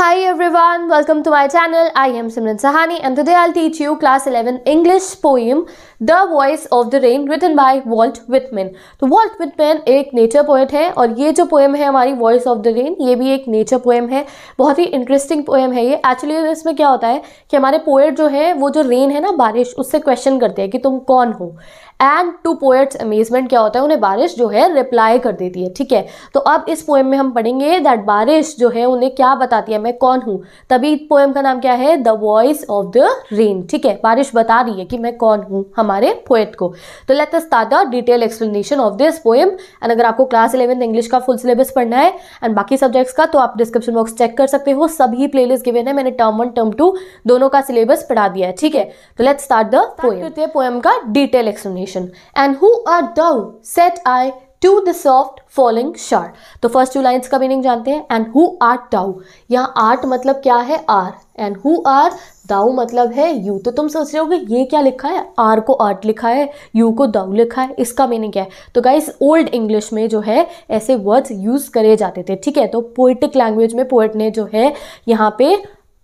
Hi everyone, welcome to my channel. I am Simran Sahani and today I'll teach you class 11 English poem The Voice of the Rain written by Walt Whitman. So Walt Whitman is a nature poet and this poem is our Voice of the Rain This is also a nature poem है a very interesting poem है ये actually इसमें क्या होता है That our poet जो है वो जो rain है ना बारिश उससे question करते हैं you? तुम कौन हो एंड टू पोएट्स अमेजमेंट क्या होता है उन्हें बारिश जो है रिप्लाई कर देती है ठीक है तो अब इस पोएम में हम पढ़ेंगे दैट बारिश जो है उन्हें क्या बताती है मैं कौन हूँ तभी पोएम का नाम क्या है the voice of the rain ठीक है बारिश बता रही है कि मैं कौन हूँ हमारे पोएट को तो let us start the detail explanation of this poem and अगर आपको क्लास इलेवेंथ इंग्लिश का फुल सिलेबस पढ़ना है एंड बाकी सब्जेक्ट्स का तो आप डिस्क्रिप्शन बॉक्स चेक कर सकते हो सभी लिस्ट गिवन है मैंने टर्म वन टर्म टू दोनों का सिलेबस पढ़ा दिया है ठीक है तो let start the poem poem का detail explanation explanation. And who are thou said I to the soft falling shower तो फर्स्ट टू लाइन्स का मीनिंग जानते हैं एंड हु आर दाउ यहाँ आर्ट मतलब क्या है are and who are thou मतलब है यू तो तुम सोच रहे हो कि ये क्या लिखा है आर को आर्ट लिखा है यू को दाऊ लिखा है इसका मीनिंग क्या है तो गाइस ओल्ड इंग्लिश में जो है ऐसे वर्ड्स यूज़ करे जाते थे ठीक है तो पोइटिक लैंग्वेज में पोइट ने जो है यहाँ पे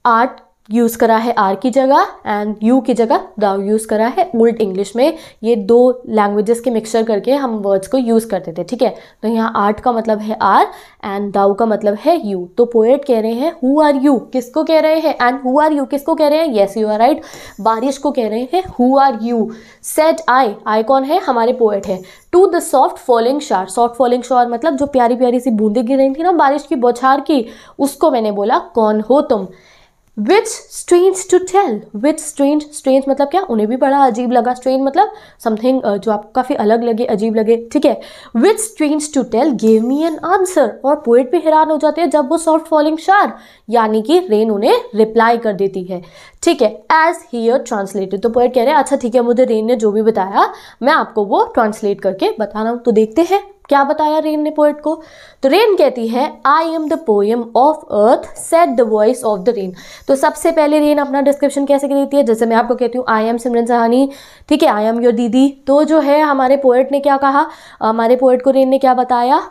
आर्ट यूज़ करा है आर की जगह एंड यू की जगह दाव यूज़ करा है ओल्ड इंग्लिश में ये दो लैंग्वेजेस के मिक्सचर करके हम वर्ड्स को यूज़ करते थे ठीक है तो यहाँ आर्ट का मतलब है आर एंड दाव का मतलब है यू तो पोएट कह रहे हैं हु आर यू किसको कह रहे हैं एंड हु आर यू किसको कह रहे हैं येस यू आर राइट बारिश को कह रहे हैं who are you said I I कौन है हमारे पोएट है to the soft falling shower soft falling shower मतलब जो प्यारी प्यारी सी बूंदें गिर रही थी ना बारिश की बौछार की उसको मैंने बोला कौन हो तुम which strange to tell which strange strange मतलब क्या उन्हें भी बड़ा अजीब लगा स्ट्रेंज मतलब समथिंग uh, जो आपको काफ़ी अलग लगे अजीब लगे ठीक है which strange to tell gave me an answer और पोइट भी हैरान हो जाते हैं जब वो सॉफ्ट फॉलिंग शार यानी कि रेन उन्हें रिप्लाई कर देती है ठीक है एज ही ट्रांसलेटेड तो पोइट कह रहे हैं अच्छा ठीक है मुझे रेन ने जो भी बताया मैं आपको वो ट्रांसलेट करके बता रहा हूँ तो देखते हैं क्या बताया रेन ने पोएट को तो रेन कहती है I am the poem of earth said the voice of the rain तो सबसे पहले रेन अपना डिस्क्रिप्शन कैसे देती है जैसे मैं आपको कहती हूँ आई एम सिमरन सहानी ठीक है आई एम योर दीदी तो जो है हमारे पोएट ने क्या कहा हमारे पोएट को रेन ने क्या बताया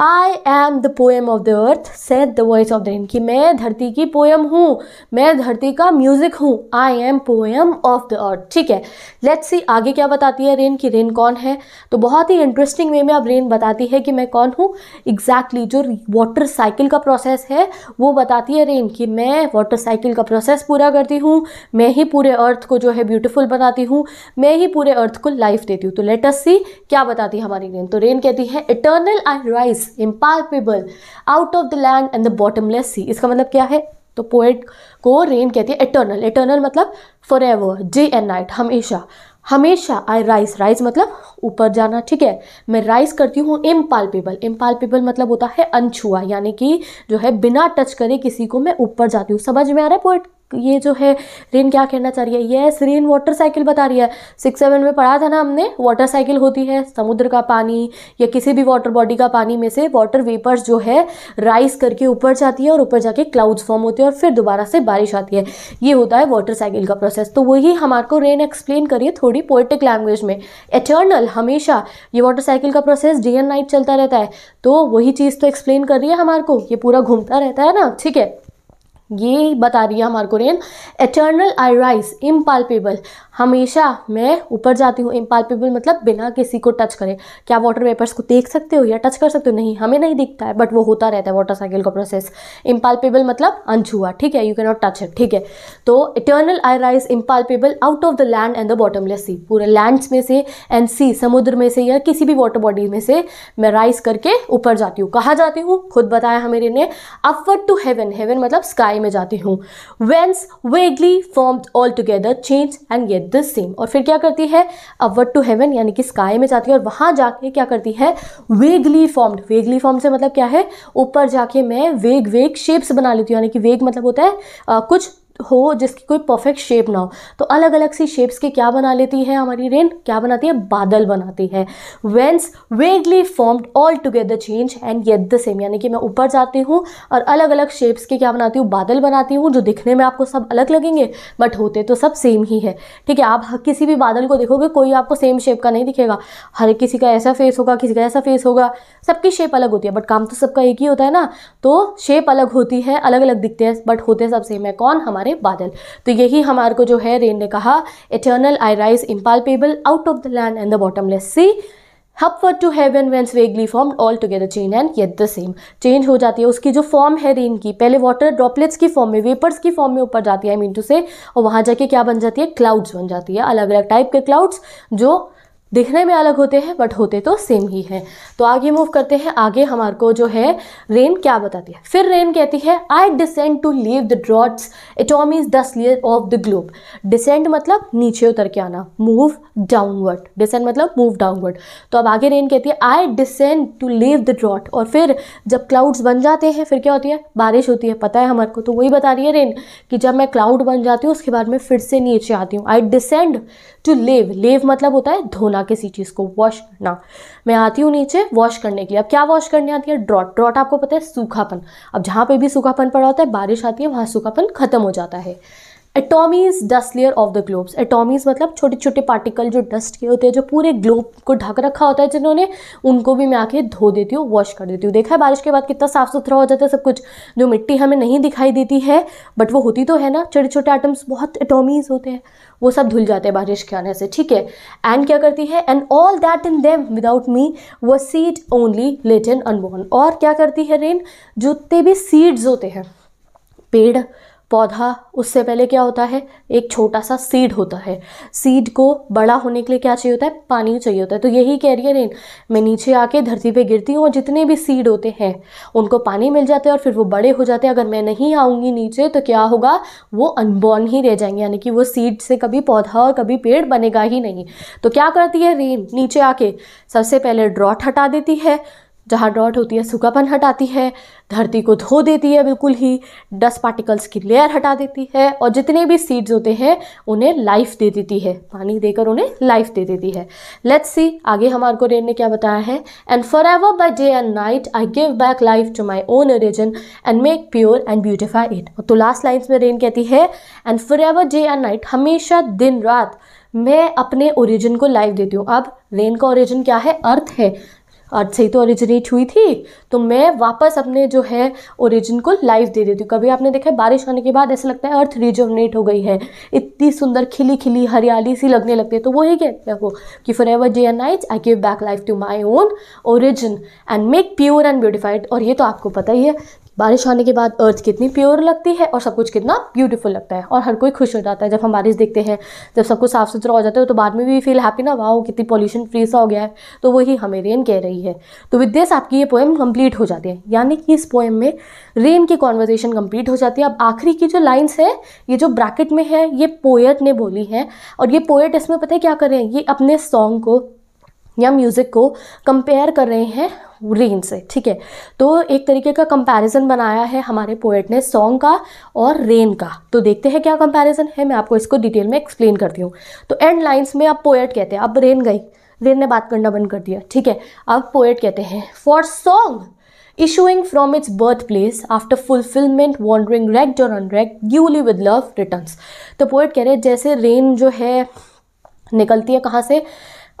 I am the poem of the earth said the voice of the rain कि मैं धरती की पोएम हूँ मैं धरती का म्यूजिक हूँ I am poem of the earth ठीक है लेट्स सी आगे क्या बताती है रेन कि रेन कौन है तो बहुत ही इंटरेस्टिंग वे में अब रेन बताती है कि मैं कौन हूँ एग्जैक्टली exactly, जो वाटर साइकिल का प्रोसेस है वो बताती है रेन कि मैं वाटर साइकिल का प्रोसेस पूरा करती हूँ मैं ही पूरे अर्थ को जो है ब्यूटिफुल बनाती हूँ मैं ही पूरे अर्थ को लाइफ देती हूँ तो लेटस सी क्या बताती है हमारी रेन तो रेन कहती है eternal I rise impalpable out of the land and the bottomless sea इसका मतलब क्या है तो पोएट को रेन कहती है एटर्नल एटर्नल मतलब for ever day and night हमेशा हमेशा आई राइज राइज मतलब ऊपर जाना ठीक है मैं राइज करती हूँ इम्पालपेबल इम्पालपेबल मतलब होता है अनछुआ यानी कि जो है बिना टच करे किसी को मैं ऊपर जाती हूँ समझ में आ रहा है पोएट ये जो है रेन क्या कहना चाह रही है ये रेन वाटर साइकिल बता रही है सिक्स सेवन में पढ़ा था ना हमने वाटर साइकिल होती है समुद्र का पानी या किसी भी वाटर बॉडी का पानी में से वाटर वेपर्स जो है राइस करके ऊपर जाती है और ऊपर जाके क्लाउड्स फॉर्म होते हैं और फिर दोबारा से बारिश आती है ये होता है वाटर साइकिल का प्रोसेस तो वही हमारे को रेन एक्सप्लेन करिए थोड़ी पोइटिक लैंग्वेज में एटर्नल हमेशा ये वाटर साइकिल का प्रोसेस डे एंड नाइट चलता रहता है तो वही चीज़ तो एक्सप्लेन कर रही है हमारे को ये पूरा घूमता रहता है ना ठीक है ये बता रही है हमारे को rain eternal I rise impalpable हमेशा मैं ऊपर जाती हूँ इम्पालपेबल मतलब बिना किसी को टच करे क्या वाटर वेपर्स को देख सकते हो या टच कर सकते हो नहीं हमें नहीं दिखता है बट वो होता रहता है वाटर साइकिल का प्रोसेस इम्पालपेबल मतलब अनछुआ ठीक है you can not touch it ठीक है तो eternal I rise impalpable out of the land and the bottomless sea पूरे लैंड्स में से एंड सी समुद्र में से या किसी भी वाटर बॉडी में से मैं राइज करके ऊपर जाती हूँ कहाँ जाती हूँ खुद बताया हमेरे ने अपवर्ड टू हेवन हेवन मतलब स्काई में जाती हूँ whence vaguely formed all together change and gather the same और फिर क्या करती है अपवर्ड टू हेवन यानी कि स्काई में जाती है और वहां जाके क्या करती है वेगली फॉर्म्ड वेगली फॉर्म से मतलब क्या है ऊपर जाके मैं वेग वेग शेप्स बना लेती हूँ यानी कि वेग मतलब होता है आ, कुछ हो जिसकी कोई परफेक्ट शेप ना हो तो अलग अलग सी शेप्स के क्या बना लेती है हमारी रेन क्या बनाती है बादल बनाती है whence vaguely formed all together change and yet the same यानी कि मैं ऊपर जाती हूँ और अलग अलग शेप्स के क्या बनाती हूँ बादल बनाती हूँ जो दिखने में आपको सब अलग लगेंगे बट होते तो सब सेम ही है ठीक है आप किसी भी बादल को देखोगे कोई आपको सेम शेप का नहीं दिखेगा हर किसी का ऐसा फेस होगा किसी का ऐसा फेस होगा सबकी शेप अलग होती है बट काम तो सबका एक ही होता है ना तो शेप अलग होती है अलग अलग दिखते हैं बट होते सब सेम है कौन हमारे हमारे बादल तो यही हमारे को जो है रेन ने कहा eternal I rise impalpable out of the land and the bottomless sea up upward to heaven whence vaguely form all together change and yet the same change हो जाती है उसकी जो फॉर्म है रेन की पहले वाटर ड्रॉपलेट्स की form में वेपर्स की फॉर्म में ऊपर जाती है आई मीन टू से और वहाँ जाके क्या बन जाती है क्लाउड्स बन जाती है अलग अलग टाइप के क्लाउड्स जो दिखने में अलग होते हैं बट होते तो सेम ही हैं तो आगे मूव करते हैं आगे हमारे को जो है रेन क्या बताती है फिर रेन कहती है I descend to leave the droughts atomies dust sleep of the globe descend मतलब नीचे उतर के आना मूव डाउनवर्ड डिसेंड मतलब मूव डाउनवर्ड तो अब आगे रेन कहती है I descend to leave the drought और फिर जब क्लाउड्स बन जाते हैं फिर क्या होती है बारिश होती है पता है हमारे को तो वही बता रही है रेन कि जब मैं क्लाउड बन जाती हूँ उसके बाद में फिर से नीचे आती हूँ आई डिसेंड टू लेव लेव मतलब होता है धोना धोना किसी चीज़ को वॉश करना मैं आती हूँ नीचे वॉश करने के लिए अब क्या वॉश करने आती है ड्रॉट ड्रॉट आपको पता है सूखापन अब जहाँ पे भी सूखापन पड़ा होता है बारिश आती है वहाँ सूखापन खत्म हो जाता है atomies dust layer of the globes atomies मतलब छोटे छोटे पार्टिकल जो डस्ट के होते हैं जो पूरे ग्लोब को ढक रखा होता है जिन्होंने उनको भी मैं आके धो देती हूँ वॉश कर देती हूँ देखा है बारिश के बाद कितना साफ सुथरा हो जाता है सब कुछ जो मिट्टी हमें नहीं दिखाई देती है बट वो होती तो है ना छोटे छोटे आइटम्स बहुत एटोमीज होते हैं वो सब धुल जाते हैं बारिश के आने से ठीक है एंड क्या करती है and all that in them without me were seed only late and unborn और क्या करती है रेन जितने भी सीड्स होते हैं पेड़ पौधा उससे पहले क्या होता है एक छोटा सा सीड होता है सीड को बड़ा होने के लिए क्या चाहिए होता है पानी चाहिए होता है तो यही कह रही है रेन मैं नीचे आके धरती पे गिरती हूँ और जितने भी सीड होते हैं उनको पानी मिल जाता है और फिर वो बड़े हो जाते हैं अगर मैं नहीं आऊँगी नीचे तो क्या होगा वो अनबॉर्न ही रह जाएंगे यानी कि वो सीड से कभी पौधा और कभी पेड़ बनेगा ही नहीं तो क्या करती है रेन नीचे आके सबसे पहले ड्रॉट हटा देती है जहाँ डॉट होती है सूखापन हटाती है धरती को धो देती है बिल्कुल ही डस्ट पार्टिकल्स की लेयर हटा देती है और जितने भी सीड्स होते हैं उन्हें लाइफ दे देती है पानी देकर उन्हें लाइफ दे देती है लेट्स सी आगे हमारे को रेन ने क्या बताया है and for ever by day and night I give back life to my own origin and make pure and beautify it तो लास्ट लाइन्स में रेन कहती है and for ever day and night हमेशा दिन रात मैं अपने ओरिजिन को लाइफ देती हूँ अब रेन का ओरिजिन क्या है अर्थ है अर्थ से ही तो ओरिजिनेट हुई थी तो मैं वापस अपने जो है ओरिजिन को लाइफ दे देती हूँ कभी आपने देखा है बारिश आने के बाद ऐसा लगता है अर्थ रिजोनेट हो गई है इतनी सुंदर खिली खिली हरियाली सी लगने लगती है तो वही कहते हैं वो कि for ever day and night I give back life to my own origin and make pure and beautified और ये तो आपको पता ही है बारिश आने के बाद अर्थ कितनी प्योर लगती है और सब कुछ कितना ब्यूटीफुल लगता है और हर कोई खुश हो जाता है जब हम बारिश देखते हैं जब सब कुछ साफ सुथरा हो जाता है तो बाद में भी फील हैप्पी ना वाह कितनी पॉल्यूशन फ्री सा हो गया है तो वही हमें रेन कह रही है रही है तो विद दिस आपकी ये पोएम कंप्लीट हो जाती है यानी कि इस पोएम में रेन की कॉन्वर्जेशन कंप्लीट हो जाती है अब आखिरी की जो लाइन्स है ये जो ब्रैकेट में है ये पोएट ने बोली है और ये पोएट इसमें पता है क्या कर रहे हैं ये अपने सॉन्ग को या म्यूज़िक को कंपेयर कर रहे हैं रेन से ठीक है तो एक तरीके का कंपैरिजन बनाया है हमारे पोएट ने सॉन्ग का और रेन का तो देखते हैं क्या कंपैरिजन है मैं आपको इसको डिटेल में एक्सप्लेन करती हूँ तो एंड लाइंस में अब पोएट कहते हैं अब रेन गई वीर ने बात करना बंद कर दिया ठीक है अब पोएट कहते हैं for song issuing from its birth place after fulfilment wandering recked और unrecked duly with love return तो पोएट कह रहे हैं जैसे रेन जो है निकलती है कहाँ से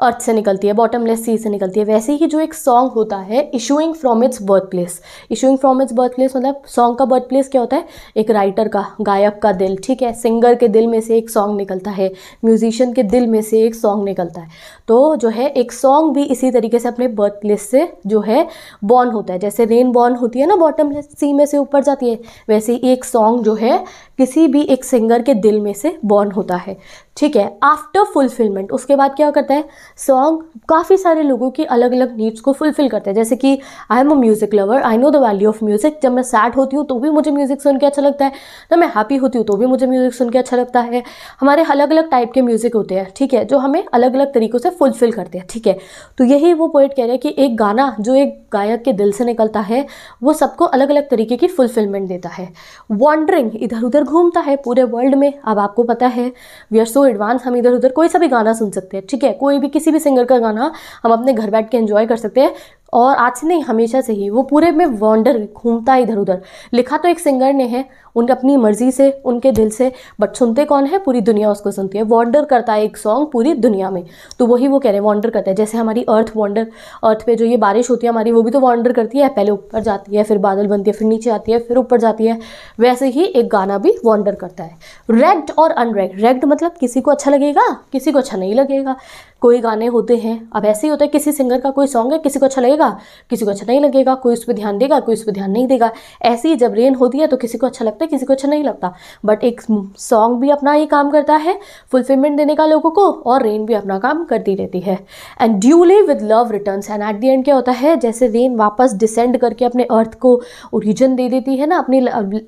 अर्थ से निकलती है बॉटमलेस सी से निकलती है वैसे ही जो एक सॉन्ग होता है issuing from its birth place issuing from its birth place मतलब सॉन्ग का बर्थ प्लेस क्या होता है एक राइटर का गायक का दिल ठीक है सिंगर के दिल में से एक सॉन्ग निकलता है म्यूजिशियन के दिल में से एक सॉन्ग निकलता है तो जो है एक सॉन्ग भी इसी तरीके से अपने बर्थ प्लेस से जो है बॉर्न होता है जैसे रेन बॉर्न होती है ना बॉटमलेस सी में से ऊपर जाती है वैसे ही एक सॉन्ग जो है किसी भी एक सिंगर के दिल में से बॉर्न होता है ठीक है आफ्टर फुलफिलमेंट उसके बाद क्या करता है सॉन्ग काफ़ी सारे लोगों की अलग अलग नीड्स को फुलफिल करते हैं जैसे कि I am a music lover I know the value of music जब मैं सैड होती हूँ तो भी मुझे म्यूज़िक सुन के अच्छा लगता है जब मैं हैप्पी होती हूँ तो भी मुझे म्यूज़िक सुन के अच्छा लगता है हमारे अलग अलग टाइप के म्यूज़िक होते हैं ठीक है जो हमें अलग अलग तरीक़ों से फुलफिल करते हैं ठीक है तो यही वो पोइट कह रहे हैं कि एक गाना जो एक गायक के दिल से निकलता है वो सबको अलग अलग तरीके की फुलफिलमेंट देता है वॉन्डरिंग इधर उधर घूमता है पूरे वर्ल्ड में अब आपको पता है वी आर सो एडवांस हम इधर उधर कोई सा भी गाना सुन सकते हैं ठीक है कोई भी किसी भी सिंगर का गाना हम अपने घर बैठ के एंजॉय कर सकते हैं और आज से नहीं हमेशा से ही वो पूरे में वॉन्डर घूमता है इधर उधर लिखा तो एक सिंगर ने है उन अपनी मर्जी से उनके दिल से बट सुनते कौन है पूरी दुनिया उसको सुनती है वॉन्डर करता है एक सॉन्ग पूरी दुनिया में तो वही वो कह रहे हैं वॉन्डर करता है जैसे हमारी अर्थ वॉन्डर अर्थ पे जो ये बारिश होती है हमारी वो भी तो वॉन्डर करती है पहले ऊपर जाती है फिर बादल बनती है फिर नीचे आती है फिर ऊपर जाती है वैसे ही एक गाना भी वॉन्डर करता है रेड और अनरेड रेड मतलब किसी को अच्छा लगेगा किसी को अच्छा नहीं लगेगा कोई गाने होते हैं अब ऐसे ही होता है किसी सिंगर का कोई सॉन्ग है किसी को अच्छा लगेगा लगेगा किसी को अच्छा नहीं लगेगा कोई उस पर ध्यान देगा कोई उस पर ध्यान नहीं देगा ऐसे ही जब रेन होती है तो किसी को अच्छा लगता है किसी को अच्छा नहीं लगता बट एक सॉन्ग भी अपना ही काम करता है फुलफिलमेंट देने का लोगों को और रेन भी अपना काम करती रहती है and duly with love return and at the end क्या होता है जैसे रेन वापस डिसेंड करके अपने अर्थ को ओरिजन दे देती है ना अपनी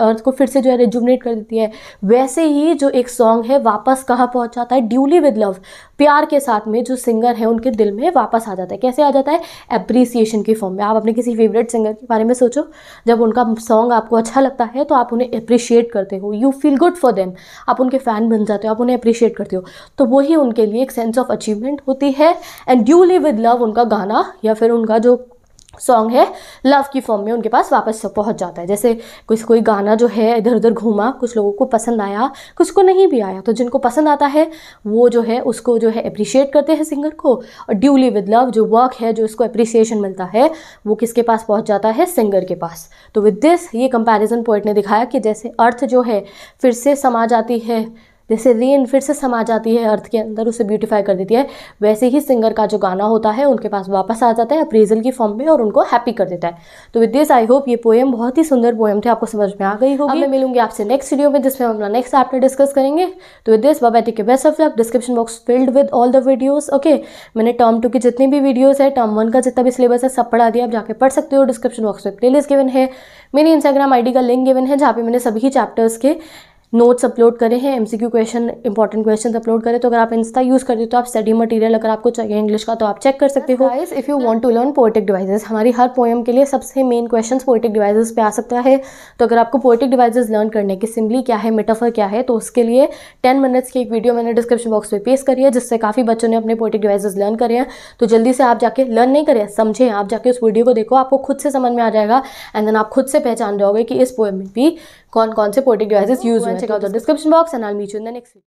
अर्थ को फिर से जो है रेजुमनेट कर देती है वैसे ही जो एक सॉन्ग है वापस कहाँ पहुँच जाता है ड्यूली विद लव प्यार के साथ में जो सिंगर है उनके दिल में वापस आ जाता है कैसे आ जाता है एप्रिसिएट अप्रिसिएशन के फॉर्म में आप अपने किसी फेवरेट सिंगर के बारे में सोचो जब उनका सॉन्ग आपको अच्छा लगता है तो आप उन्हें अप्रिशिएट करते हो you feel good for them आप उनके फ़ैन बन जाते हो आप उन्हें अप्रिशिएट करते हो तो वही उनके लिए एक सेंस ऑफ अचीवमेंट होती है एंड ड्यूली विद लव उनका गाना या फिर उनका जो सॉन्ग है लव की फॉर्म में उनके पास वापस पहुंच जाता है जैसे कुछ कोई गाना जो है इधर उधर घूमा कुछ लोगों को पसंद आया कुछ को नहीं भी आया तो जिनको पसंद आता है वो जो है उसको जो है अप्रिशिएट करते हैं सिंगर को और ड्यूली विद लव जो वर्क है जो इसको अप्रिसिएशन मिलता है वो किसके पास पहुँच जाता है सिंगर के पास तो विद दिस ये कंपेरिजन पॉइंट ने दिखाया कि जैसे अर्थ जो है फिर से समा जाती है जैसे रेन फिर से समा जाती है अर्थ के अंदर उसे ब्यूटीफाई कर देती है वैसे ही सिंगर का जो गाना होता है उनके पास वापस आ जाता है अप्रेजल की फॉर्म में और उनको हैप्पी कर देता है तो विद दिस आई होप ये पोएम बहुत ही सुंदर पोएम थे आपको समझ में आ गई होगी मैं मिलूंगी आपसे नेक्स्ट वीडियो में जिसमें हम अपना नेक्स्ट चैप्टर डिस्कस करेंगे तो विद दिस बाबा के best of luck description box filled with all the videos okay मैंने टर्म टू की जितनी भी वीडियोज़ है टर्म वन का जितना भी सिलेबस है सब पढ़ा दिया आप जाके पढ़ सकते हो डिस्क्रिप्शन बॉक्स में प्ले गिवन है मेरी इंस्टाग्राम आईडी का लिंक गिवन है जहाँ पे मैंने सभी चैप्टर्स के नोट्स अपलोड करे हैं MCQ question important question upload करें तो अगर आप इंस्टा यूज़ करते हो तो आप स्टडी मटेरियल अगर आपको चाहिए इंग्लिश का तो आप चेक कर सकते हो guys if you want to learn poetic devices हमारी हर पोएम के लिए सबसे मेन क्वेश्चन पोइटिक डिवाइसेस पे आ सकता है तो अगर आपको पोइटिक डिवाइसेस लर्न करने की सिम्बली क्या है मेटाफर क्या है तो उसके लिए टेन मिनट्स की एक वीडियो मैंने डिस्क्रिप्शन बॉक्स में पेश करी है जिससे काफ़ी बच्चों ने अपने पोएटिक डिवाइसेज लर्न करे हैं तो जल्दी से आप जाके लर्न नहीं करें समझें आप जाके उस वीडियो को देखो आपको खुद से समझ में आ जाएगा एंड देन आप खुद से पहचान जाओगे कि इस पोएम में भी कौन कौन से पोएटिक डिवाइसेज यूज़ हुए check out the description box and I'll meet you in the next video.